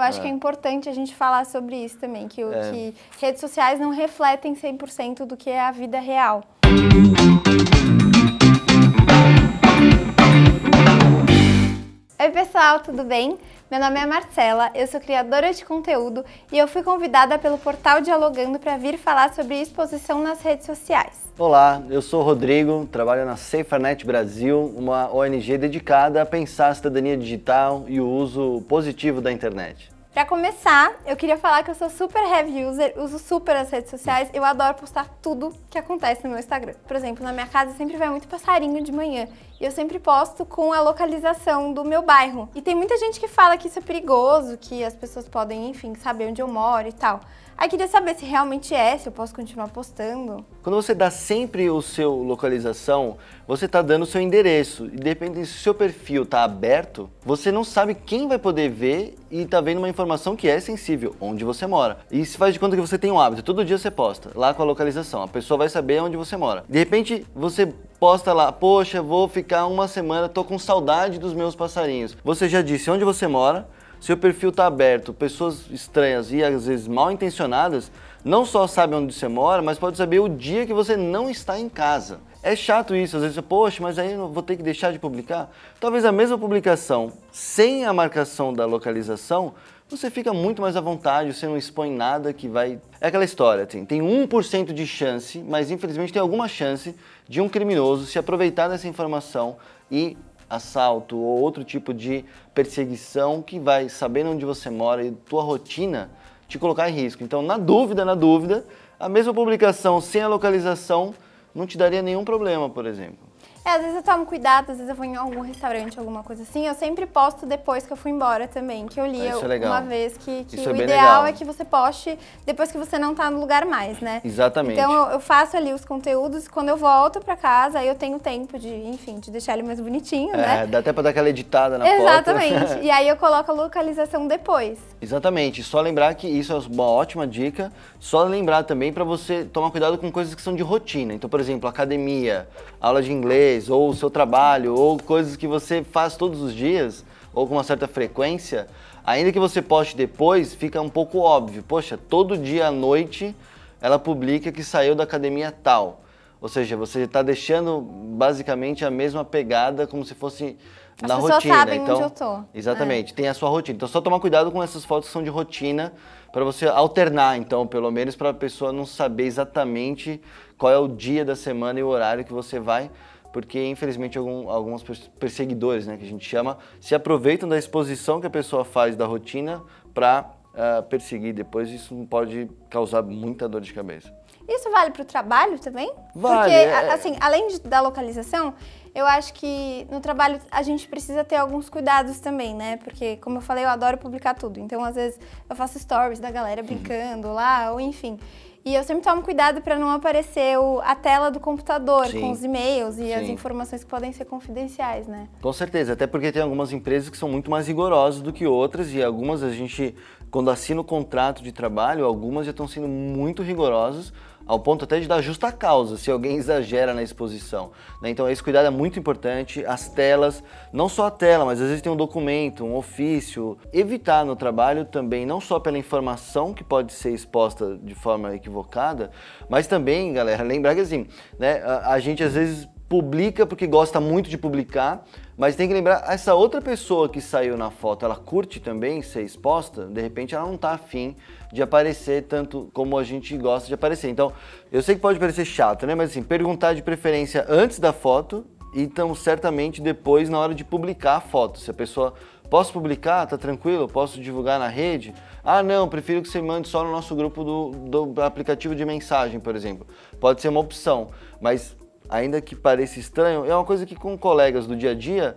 Eu acho é. que é importante a gente falar sobre isso também, que, o, é. que redes sociais não refletem 100% do que é a vida real. Oi, pessoal, tudo bem? Meu nome é Marcela, eu sou criadora de conteúdo e eu fui convidada pelo portal Dialogando para vir falar sobre exposição nas redes sociais. Olá, eu sou Rodrigo, trabalho na SaferNet Brasil, uma ONG dedicada a pensar a cidadania digital e o uso positivo da internet. Pra começar, eu queria falar que eu sou super heavy user, uso super as redes sociais, eu adoro postar tudo que acontece no meu Instagram. Por exemplo, na minha casa sempre vai muito passarinho de manhã e eu sempre posto com a localização do meu bairro. E tem muita gente que fala que isso é perigoso, que as pessoas podem, enfim, saber onde eu moro e tal. Aí queria saber se realmente é, se eu posso continuar postando. Quando você dá sempre o seu localização, você está dando o seu endereço. E depende se o seu perfil está aberto, você não sabe quem vai poder ver e está vendo uma informação que é sensível, onde você mora. E se faz de conta que você tem um hábito, todo dia você posta lá com a localização. A pessoa vai saber onde você mora. De repente, você posta lá, poxa, vou ficar uma semana, tô com saudade dos meus passarinhos. Você já disse onde você mora, seu perfil está aberto, pessoas estranhas e às vezes mal intencionadas não só sabem onde você mora, mas podem saber o dia que você não está em casa. É chato isso, às vezes, você, poxa, mas aí eu vou ter que deixar de publicar. Talvez a mesma publicação, sem a marcação da localização, você fica muito mais à vontade, você não expõe nada que vai. É aquela história, assim, tem 1% de chance, mas infelizmente tem alguma chance de um criminoso se aproveitar dessa informação e assalto ou outro tipo de perseguição que vai, sabendo onde você mora e tua rotina, te colocar em risco. Então, na dúvida, na dúvida, a mesma publicação sem a localização não te daria nenhum problema, por exemplo. É, às vezes eu tomo cuidado, às vezes eu vou em algum restaurante, alguma coisa assim. Eu sempre posto depois que eu fui embora também, que eu li ah, é uma vez que, que o é ideal legal. é que você poste depois que você não tá no lugar mais, né? Exatamente. Então eu, eu faço ali os conteúdos e quando eu volto para casa, aí eu tenho tempo de, enfim, de deixar ele mais bonitinho, né? é, né? Dá até para dar aquela editada na Exatamente. foto. Exatamente. e aí eu coloco a localização depois. Exatamente. Só lembrar que isso é uma ótima dica. Só lembrar também para você tomar cuidado com coisas que são de rotina. Então, por exemplo, academia, aula de inglês, ou o seu trabalho, ou coisas que você faz todos os dias, ou com uma certa frequência, ainda que você poste depois, fica um pouco óbvio. Poxa, todo dia à noite ela publica que saiu da academia tal. Ou seja, você está deixando basicamente a mesma pegada como se fosse As na rotina. Sabem então, onde eu tô. Exatamente, é. tem a sua rotina. Então só tomar cuidado com essas fotos que são de rotina, para você alternar, então, pelo menos para a pessoa não saber exatamente qual é o dia da semana e o horário que você vai porque infelizmente algum, alguns perseguidores, né, que a gente chama, se aproveitam da exposição que a pessoa faz da rotina para uh, eh, perseguir. Depois isso pode causar muita dor de cabeça. Isso vale para o trabalho também? Vale. Porque, é... assim, além da localização, eu acho que no trabalho a gente precisa ter alguns cuidados também, né? Porque, como eu falei, eu adoro publicar tudo. Então, às vezes, eu faço stories da galera brincando uhum. lá, ou enfim. E eu sempre tomo cuidado para não aparecer o, a tela do computador Sim. com os e-mails e Sim. as informações que podem ser confidenciais, né? Com certeza, até porque tem algumas empresas que são muito mais rigorosas do que outras e algumas a gente, quando assina o contrato de trabalho, algumas já estão sendo muito rigorosas ao ponto até de dar justa causa se alguém exagera na exposição. Né? Então esse cuidado é muito importante, as telas, não só a tela, mas às vezes tem um documento, um ofício. Evitar no trabalho também, não só pela informação que pode ser exposta de forma equivocada, mas também, galera, lembrar que assim, né, a, a gente às vezes publica porque gosta muito de publicar, mas tem que lembrar, essa outra pessoa que saiu na foto, ela curte também ser exposta? De repente ela não tá afim de aparecer tanto como a gente gosta de aparecer. Então, eu sei que pode parecer chato, né? Mas assim, perguntar de preferência antes da foto e então certamente depois na hora de publicar a foto. Se a pessoa Posso publicar? Tá tranquilo? Posso divulgar na rede? Ah, não, prefiro que você mande só no nosso grupo do, do aplicativo de mensagem, por exemplo. Pode ser uma opção, mas ainda que pareça estranho, é uma coisa que com colegas do dia a dia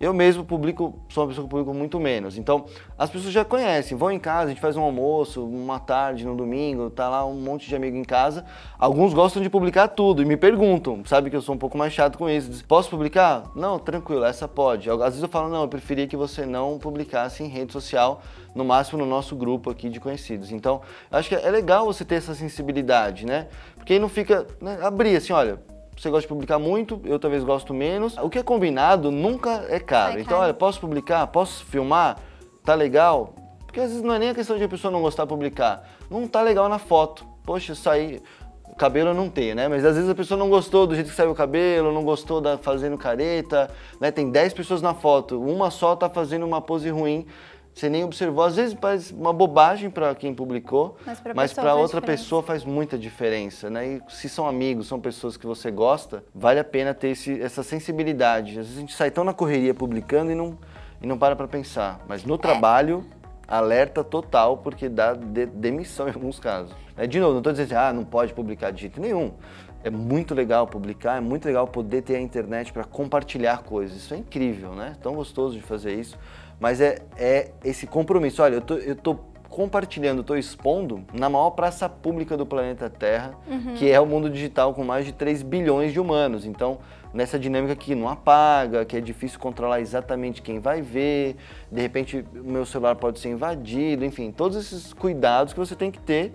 eu mesmo publico, sou uma pessoa que publico muito menos. Então, as pessoas já conhecem, vão em casa, a gente faz um almoço, uma tarde no domingo, tá lá um monte de amigo em casa. Alguns gostam de publicar tudo e me perguntam, sabe que eu sou um pouco mais chato com isso. Diz, Posso publicar? Não, tranquilo, essa pode. Às vezes eu falo, não, eu preferia que você não publicasse em rede social, no máximo no nosso grupo aqui de conhecidos. Então, acho que é legal você ter essa sensibilidade, né? Porque aí não fica, né, abrir assim, olha, você gosta de publicar muito, eu talvez gosto menos. O que é combinado nunca é caro. É então, olha, posso publicar, posso filmar, tá legal. Porque às vezes não é nem a questão de a pessoa não gostar de publicar. Não tá legal na foto. Poxa, sair Cabelo não tem, né? Mas às vezes a pessoa não gostou do jeito que saiu o cabelo, não gostou da fazendo careta, né? Tem 10 pessoas na foto, uma só tá fazendo uma pose ruim. Você nem observou. Às vezes faz uma bobagem para quem publicou, mas para outra diferença. pessoa faz muita diferença, né? E se são amigos, são pessoas que você gosta, vale a pena ter esse, essa sensibilidade. Às vezes a gente sai tão na correria publicando e não, e não para para pensar. Mas no é. trabalho, é. alerta total, porque dá de, demissão em alguns casos. É, de novo, não estou dizendo, assim, ah, não pode publicar de jeito nenhum. É muito legal publicar, é muito legal poder ter a internet para compartilhar coisas. Isso é incrível, né? Tão gostoso de fazer isso. Mas é, é esse compromisso. Olha, eu tô, eu tô compartilhando, estou expondo na maior praça pública do planeta Terra, uhum. que é o mundo digital com mais de 3 bilhões de humanos. Então, nessa dinâmica que não apaga, que é difícil controlar exatamente quem vai ver, de repente o meu celular pode ser invadido, enfim, todos esses cuidados que você tem que ter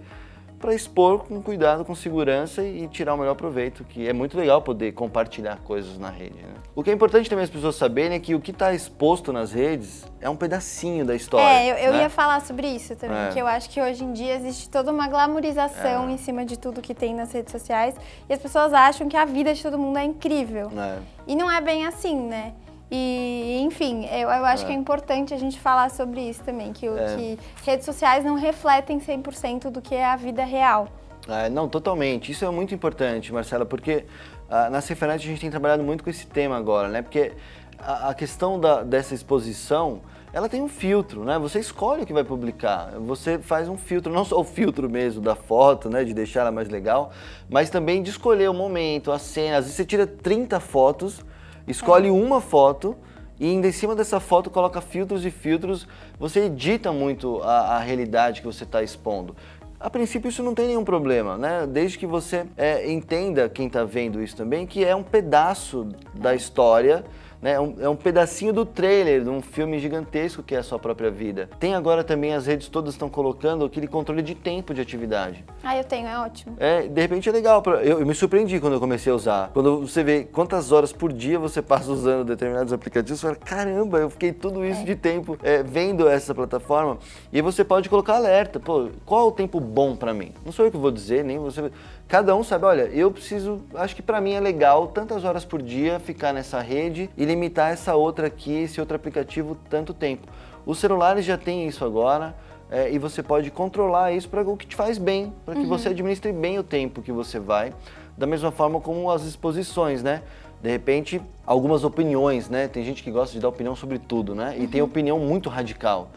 para expor com cuidado, com segurança e tirar o melhor proveito, que é muito legal poder compartilhar coisas na rede. Né? O que é importante também as pessoas saberem é que o que está exposto nas redes é um pedacinho da história. É, eu, eu né? ia falar sobre isso também, é. que eu acho que hoje em dia existe toda uma glamorização é. em cima de tudo que tem nas redes sociais e as pessoas acham que a vida de todo mundo é incrível. É. E não é bem assim, né? E, enfim, eu, eu acho é. que é importante a gente falar sobre isso também, que, é. que redes sociais não refletem 100% do que é a vida real. É, não, totalmente. Isso é muito importante, Marcela, porque ah, na Cefernet a gente tem trabalhado muito com esse tema agora, né? Porque a, a questão da, dessa exposição, ela tem um filtro, né? Você escolhe o que vai publicar, você faz um filtro, não só o filtro mesmo da foto, né, de deixar ela mais legal, mas também de escolher o momento, a cena. Às vezes você tira 30 fotos Escolhe é. uma foto e ainda em cima dessa foto coloca filtros e filtros. Você edita muito a, a realidade que você está expondo. A princípio isso não tem nenhum problema, né? Desde que você é, entenda quem está vendo isso também que é um pedaço da história né? É, um, é um pedacinho do trailer de um filme gigantesco que é a sua própria vida. Tem agora também, as redes todas estão colocando aquele controle de tempo de atividade. Ah, eu tenho, é ótimo. É, de repente é legal. Pra, eu, eu me surpreendi quando eu comecei a usar. Quando você vê quantas horas por dia você passa usando determinados aplicativos, você fala, caramba, eu fiquei tudo isso é. de tempo é, vendo essa plataforma. E você pode colocar alerta, pô, qual é o tempo bom para mim? Não sou eu que vou dizer, nem você. Cada um sabe, olha, eu preciso, acho que para mim é legal tantas horas por dia ficar nessa rede e limitar essa outra aqui, esse outro aplicativo, tanto tempo. Os celulares já têm isso agora é, e você pode controlar isso para o que te faz bem, para que uhum. você administre bem o tempo que você vai. Da mesma forma como as exposições, né? De repente, algumas opiniões, né? Tem gente que gosta de dar opinião sobre tudo, né? E uhum. tem opinião muito radical.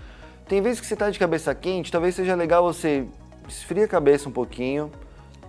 Tem vezes que você está de cabeça quente, talvez seja legal você esfria a cabeça um pouquinho,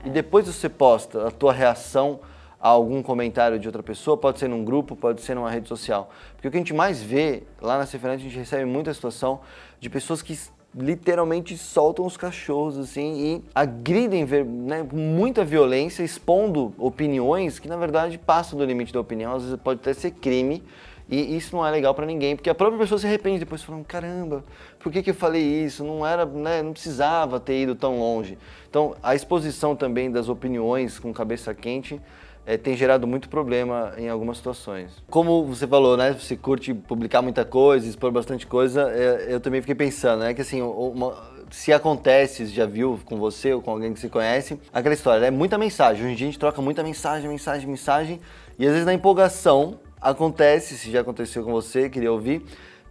e é. depois você posta a tua reação a algum comentário de outra pessoa, pode ser num grupo, pode ser numa rede social. Porque o que a gente mais vê lá na Cefirante, a gente recebe muita situação de pessoas que literalmente soltam os cachorros assim e agridem né, com muita violência, expondo opiniões que na verdade passam do limite da opinião, às vezes pode até ser crime. E isso não é legal para ninguém, porque a própria pessoa se arrepende depois, falando: caramba, por que, que eu falei isso? Não era, né, não precisava ter ido tão longe. Então, a exposição também das opiniões com cabeça quente é, tem gerado muito problema em algumas situações. Como você falou, né? Você curte publicar muita coisa, expor bastante coisa. É, eu também fiquei pensando, né? Que assim, uma, se acontece, já viu com você ou com alguém que se conhece, aquela história, é né? muita mensagem. Hoje em dia a gente troca muita mensagem, mensagem, mensagem. E às vezes na empolgação acontece, se já aconteceu com você, queria ouvir,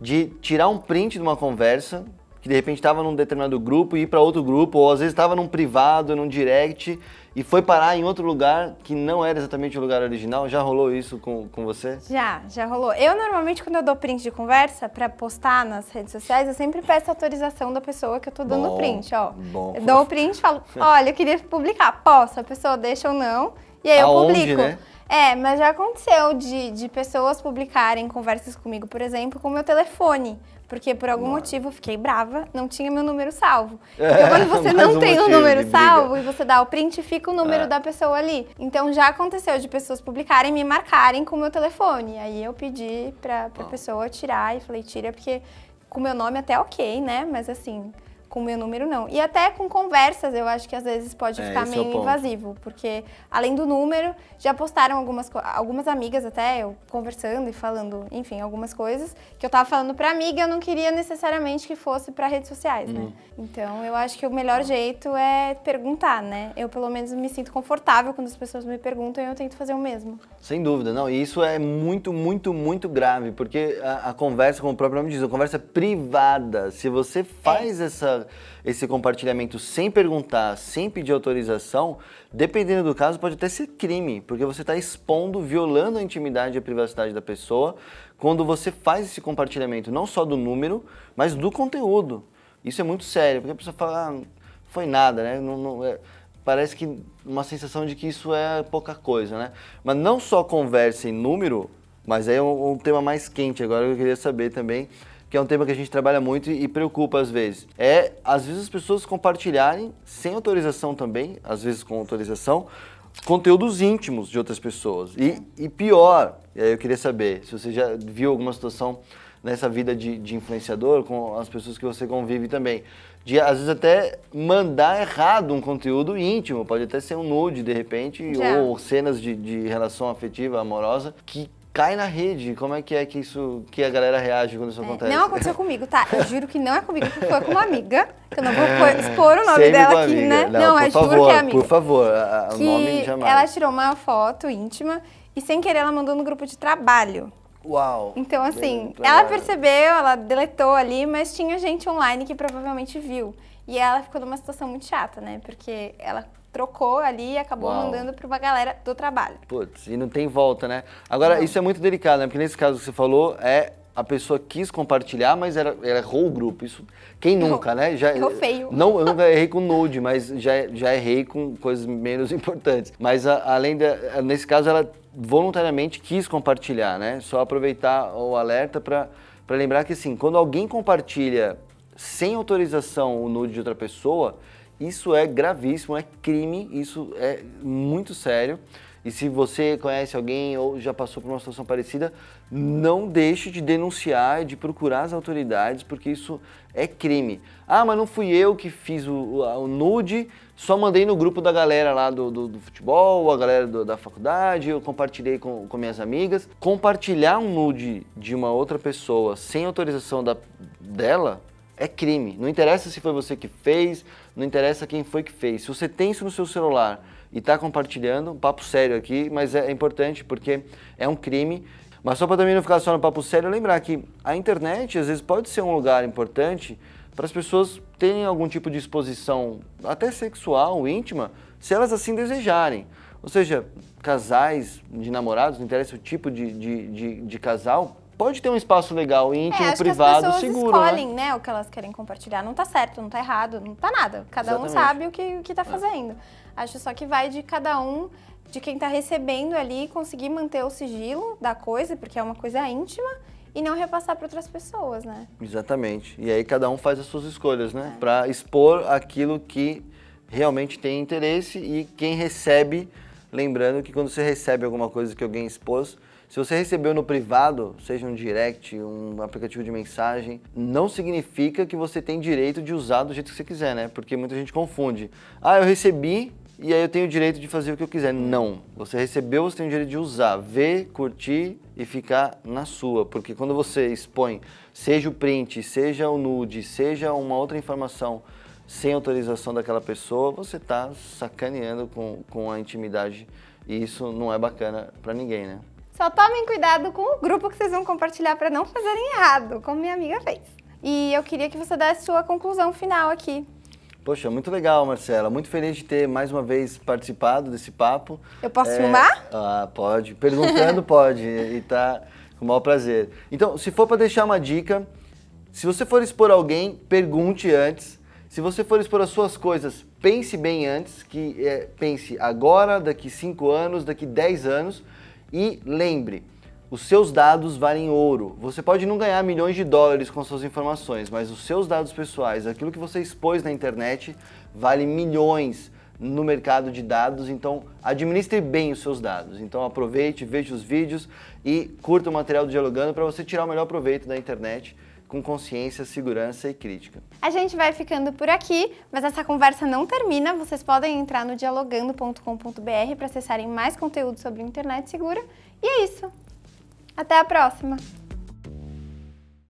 de tirar um print de uma conversa que de repente estava num determinado grupo e ir para outro grupo, ou às vezes estava num privado, num direct, e foi parar em outro lugar que não era exatamente o lugar original? Já rolou isso com, com você? Já, já rolou. Eu normalmente, quando eu dou print de conversa para postar nas redes sociais, eu sempre peço autorização da pessoa que eu tô dando bom, print, ó. Bom. Eu dou o print e falo, olha, eu queria publicar. Posso? A pessoa deixa ou não, e aí Aonde, eu publico. Né? É, mas já aconteceu de, de pessoas publicarem conversas comigo, por exemplo, com o meu telefone. Porque por algum Nossa. motivo eu fiquei brava, não tinha meu número salvo. Então quando você não um tem o um número salvo e você dá o print, fica o número é. da pessoa ali. Então já aconteceu de pessoas publicarem e me marcarem com o meu telefone. Aí eu pedi pra, pra pessoa tirar e falei, tira, porque com o meu nome é até ok, né? Mas assim, com o meu número, não. E até com conversas, eu acho que às vezes pode é, ficar é meio é invasivo, porque além do número, já postaram algumas, algumas amigas até, eu conversando e falando, enfim, algumas coisas que eu tava falando pra amiga, eu não queria necessariamente que fosse pra redes sociais, né? Uhum. Então eu acho que o melhor jeito é perguntar, né? Eu pelo menos me sinto confortável quando as pessoas me perguntam e eu tento fazer o mesmo. Sem dúvida, não. E isso é muito, muito, muito grave, porque a, a conversa, como o próprio nome diz, a conversa é privada. Se você é. faz é. essa esse compartilhamento sem perguntar, sem pedir autorização, dependendo do caso, pode até ser crime, porque você está expondo, violando a intimidade e a privacidade da pessoa quando você faz esse compartilhamento, não só do número, mas do conteúdo. Isso é muito sério, porque a pessoa fala, ah, foi nada, né? Não, não, é, parece que uma sensação de que isso é pouca coisa, né? Mas não só conversa em número, mas aí é um, um tema mais quente agora que eu queria saber também que é um tema que a gente trabalha muito e, preocupa às vezes. É, às vezes, as pessoas compartilharem, sem autorização também, às vezes com autorização, conteúdos íntimos de outras pessoas. E, e pior, eu queria saber se você já viu alguma situação nessa vida de, de, influenciador com as pessoas que você convive também. De às vezes até mandar errado um conteúdo íntimo, pode até ser um nude de repente, ou cenas de, de relação afetiva, amorosa, que cai na rede. Como é que é que isso que a galera reage quando isso é, acontece? Não aconteceu comigo, tá? Eu juro que não é comigo, porque foi com uma amiga, que eu não vou expor o nome Sempre dela aqui, né? Não, não eu favor, juro que é amiga. Por favor, a, que o nome jamais. Ela tirou uma foto íntima e sem querer ela mandou no grupo de trabalho. Uau! Então, assim, ela percebeu, ela deletou ali, mas tinha gente online que provavelmente viu. E ela ficou numa situação muito chata, né? Porque ela trocou ali e acabou Uau. mandando para uma galera do trabalho. Putz, e não tem volta, né? Agora, não. isso é muito delicado, né? Porque nesse caso que você falou, é a pessoa quis compartilhar, mas era, era errou o grupo. Isso, quem nunca, né? Já, errou feio. Não, eu nunca errei com Node, mas já, já errei com coisas menos importantes. Mas a, além da, nesse caso, ela voluntariamente quis compartilhar, né? Só aproveitar o alerta para lembrar que, assim, quando alguém compartilha sem autorização o nude de outra pessoa, isso é gravíssimo, é crime, isso é muito sério. E se você conhece alguém ou já passou por uma situação parecida, não deixe de denunciar, e de procurar as autoridades, porque isso é crime. Ah, mas não fui eu que fiz o, o nude, só mandei no grupo da galera lá do, do, do futebol, a galera do, da faculdade, eu compartilhei com, com minhas amigas. Compartilhar um nude de uma outra pessoa sem autorização da, dela é crime. Não interessa se foi você que fez, não interessa quem foi que fez. Se você tem isso no seu celular e está compartilhando, papo sério aqui, mas é, é importante porque é um crime. Mas só para também não ficar só no papo sério, lembrar que a internet às vezes pode ser um lugar importante para as pessoas terem algum tipo de exposição, até sexual, íntima, se elas assim desejarem. Ou seja, casais de namorados, não interessa o tipo de, de, de, de casal, pode ter um espaço legal, é, íntimo, é, privado, que as seguro. Né? escolhem, né? né? o que elas querem compartilhar. Não tá certo, não tá errado, não tá nada. Cada Exatamente. um sabe o que, o que tá é. fazendo. É. Acho só que vai de cada um, de quem tá recebendo ali, conseguir manter o sigilo da coisa, porque é uma coisa íntima, e não repassar para outras pessoas, né? Exatamente. E aí cada um faz as suas escolhas, né? É. Para expor aquilo que realmente tem interesse e quem recebe, lembrando que quando você recebe alguma coisa que alguém expôs, se você recebeu no privado, seja um direct, um aplicativo de mensagem, não significa que você tem direito de usar do jeito que você quiser, né? Porque muita gente confunde. Ah, eu recebi e aí eu tenho o direito de fazer o que eu quiser. Não. Você recebeu, você tem o direito de usar, ver, curtir e ficar na sua. Porque quando você expõe, seja o print, seja o nude, seja uma outra informação sem autorização daquela pessoa, você está sacaneando com, com a intimidade. E isso não é bacana para ninguém, né? Só tomem cuidado com o grupo que vocês vão compartilhar para não fazerem errado, como minha amiga fez. E eu queria que você desse sua conclusão final aqui. Poxa, muito legal, Marcela. Muito feliz de ter mais uma vez participado desse papo. Eu posso é... filmar? Ah, pode. Perguntando, pode. E tá com o maior prazer. Então, se for para deixar uma dica, se você for expor alguém, pergunte antes. Se você for expor as suas coisas, pense bem antes, que é, pense agora, daqui 5 anos, daqui 10 anos, e lembre, os seus dados valem ouro. Você pode não ganhar milhões de dólares com suas informações, mas os seus dados pessoais, aquilo que você expôs na internet, vale milhões no mercado de dados. Então, administre bem os seus dados. Então, aproveite, veja os vídeos e curta o material do Dialogando para você tirar o melhor proveito da internet com consciência, segurança e crítica. A gente vai ficando por aqui, mas essa conversa não termina. Vocês podem entrar no dialogando.com.br para acessarem mais conteúdo sobre internet segura. E é isso. Até a próxima!